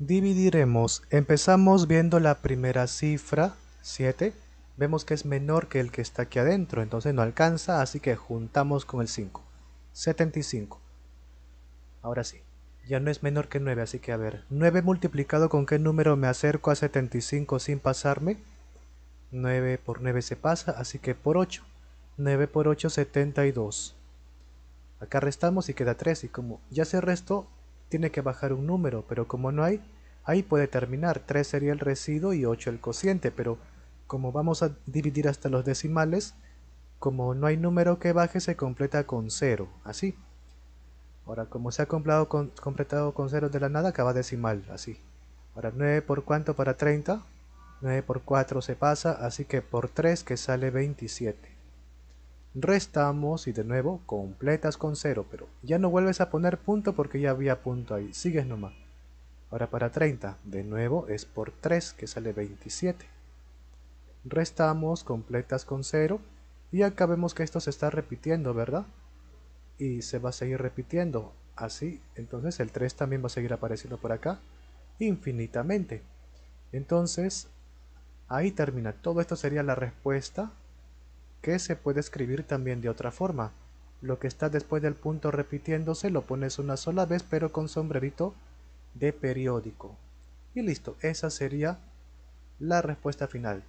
Dividiremos, empezamos viendo la primera cifra, 7, vemos que es menor que el que está aquí adentro, entonces no alcanza, así que juntamos con el 5, 75. Ahora sí, ya no es menor que 9, así que a ver, 9 multiplicado con qué número me acerco a 75 sin pasarme, 9 por 9 se pasa, así que por 8, 9 por 8, 72. Acá restamos y queda 3 y como ya se restó, tiene que bajar un número, pero como no hay, ahí puede terminar. 3 sería el residuo y 8 el cociente, pero como vamos a dividir hasta los decimales, como no hay número que baje, se completa con 0, así. Ahora, como se ha completado con, completado con 0 de la nada, acaba decimal, así. Ahora, 9 por cuánto para 30? 9 por 4 se pasa, así que por 3 que sale 27 restamos y de nuevo completas con 0... pero ya no vuelves a poner punto porque ya había punto ahí, sigues nomás. Ahora para 30, de nuevo es por 3 que sale 27. Restamos completas con 0... y acá vemos que esto se está repitiendo, ¿verdad? Y se va a seguir repitiendo, así, entonces el 3 también va a seguir apareciendo por acá infinitamente. Entonces, ahí termina. Todo esto sería la respuesta que se puede escribir también de otra forma. Lo que está después del punto repitiéndose lo pones una sola vez pero con sombrerito de periódico. Y listo, esa sería la respuesta final.